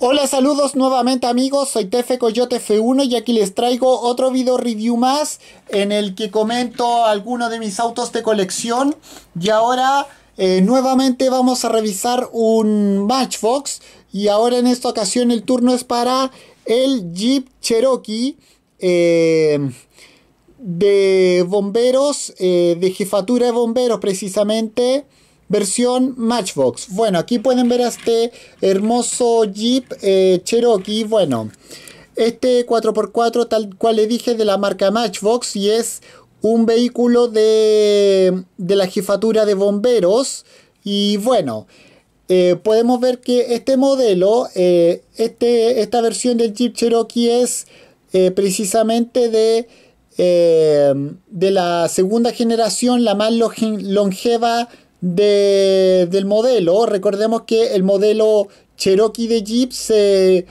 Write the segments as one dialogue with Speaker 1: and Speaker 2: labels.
Speaker 1: Hola, saludos nuevamente amigos, soy Tefe Coyote F1 y aquí les traigo otro video review más en el que comento algunos de mis autos de colección y ahora eh, nuevamente vamos a revisar un Matchbox y ahora en esta ocasión el turno es para el Jeep Cherokee eh, de bomberos, eh, de jefatura de bomberos precisamente versión Matchbox. Bueno, aquí pueden ver este hermoso Jeep eh, Cherokee. Bueno, este 4x4 tal cual le dije de la marca Matchbox y es un vehículo de, de la jefatura de bomberos. Y bueno, eh, podemos ver que este modelo, eh, este, esta versión del Jeep Cherokee es precisamente de... de la segunda generación, la más longeva de, del modelo. Recordemos que el modelo Cherokee de Jeep se,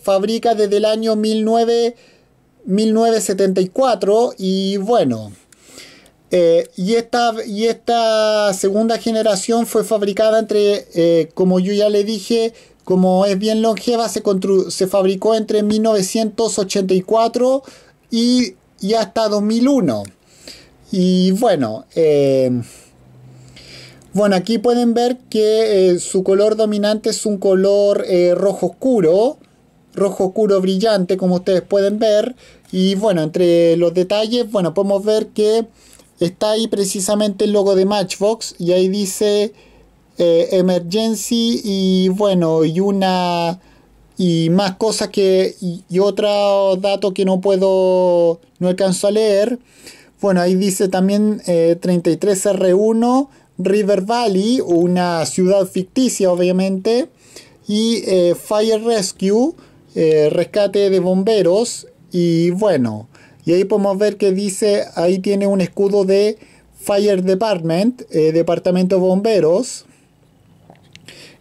Speaker 1: fabrica desde el año 1974 y bueno. Eh, y, esta, y esta segunda generación fue fabricada entre, eh, como yo ya le dije, como es bien longeva, se, se fabricó entre 1984 y, hasta 2001. Y bueno, eh, bueno, aquí pueden ver que eh, su color dominante es un color eh, rojo oscuro, rojo oscuro brillante, como ustedes pueden ver. Y bueno, entre los detalles, bueno, podemos ver que está ahí precisamente el logo de Matchbox y ahí dice eh, Emergency y bueno, y una y más cosas que y, otros otro dato que no puedo no alcanzo a leer. Bueno, ahí dice también 33R1 River Valley, una ciudad ficticia obviamente, y eh, Fire Rescue, eh, rescate de bomberos, y bueno, y ahí podemos ver que dice, ahí tiene un escudo de Fire Department, eh, Departamento de Bomberos.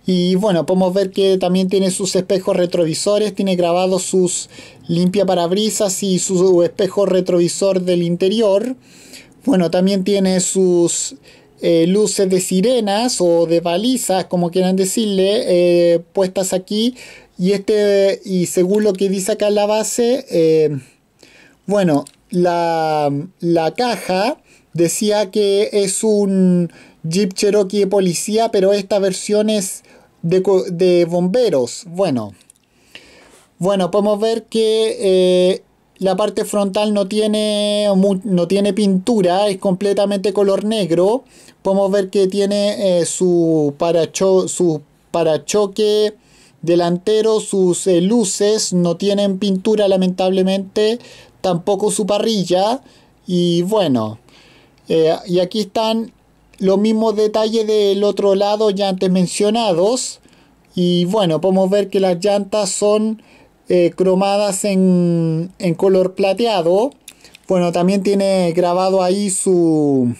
Speaker 1: Y bueno, podemos ver que también tiene sus espejos retrovisores, tiene grabados sus limpia parabrisas y su espejo retrovisor del interior. Bueno, también tiene sus eh, luces de sirenas o de balizas, como quieran decirle, eh, puestas aquí. Y, este, y según lo que dice acá en la base, eh, bueno, la, caja decía que es un Jeep Cherokee de policía, pero esta versión es de, de bomberos. Bueno, bueno, podemos ver que la parte frontal no tiene, no tiene pintura, es completamente color negro. Podemos ver que tiene eh, su, paracho parachoque delantero, sus eh, luces no tienen pintura lamentablemente, tampoco su parrilla. Y bueno, eh, y aquí están los mismos detalles del otro lado ya antes mencionados. Y bueno, podemos ver que las llantas son eh, cromadas en, color plateado. Bueno, también tiene grabado ahí su,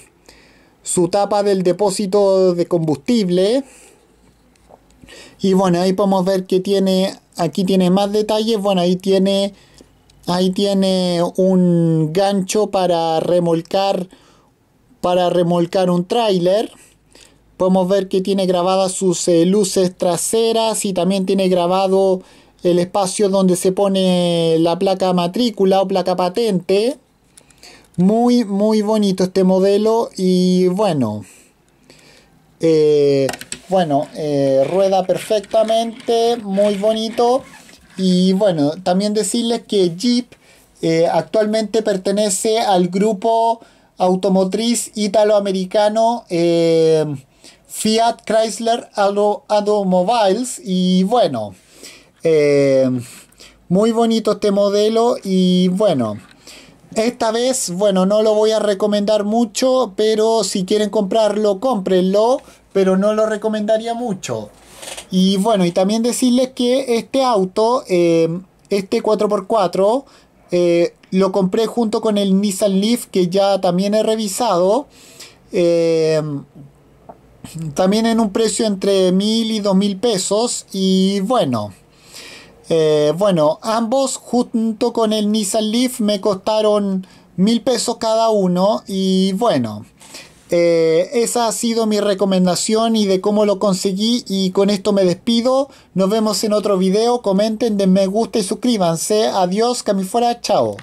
Speaker 1: su tapa del depósito de combustible. Y bueno, ahí podemos ver que tiene, aquí tiene más detalles. Bueno, ahí tiene, ahí tiene un gancho para remolcar, para remolcar un tráiler. Podemos ver que tiene grabadas sus eh, luces traseras y también tiene grabado el espacio donde se pone la placa matrícula o placa patente. Muy, muy bonito este modelo y bueno, eh, bueno, eh, rueda perfectamente, muy bonito. Y bueno, también decirles que Jeep eh, actualmente pertenece al grupo automotriz italoamericano Fiat Chrysler Mobiles Y bueno. Eh, muy bonito este modelo y bueno, esta vez, bueno, no lo voy a recomendar mucho, pero si quieren comprarlo, cómprenlo, pero no lo recomendaría mucho. Y bueno, y también decirles que este auto, eh, este 4x4, eh, lo compré junto con el Nissan Leaf que ya también he revisado. también en un precio entre mil y dos mil pesos. Y bueno. Eh, bueno, ambos junto con el Nissan Leaf me costaron mil pesos cada uno y bueno, eh, esa ha sido mi recomendación y de cómo lo conseguí y con esto me despido. Nos vemos en otro video, comenten, den me gusta y suscríbanse. Adiós, que fuera, chao.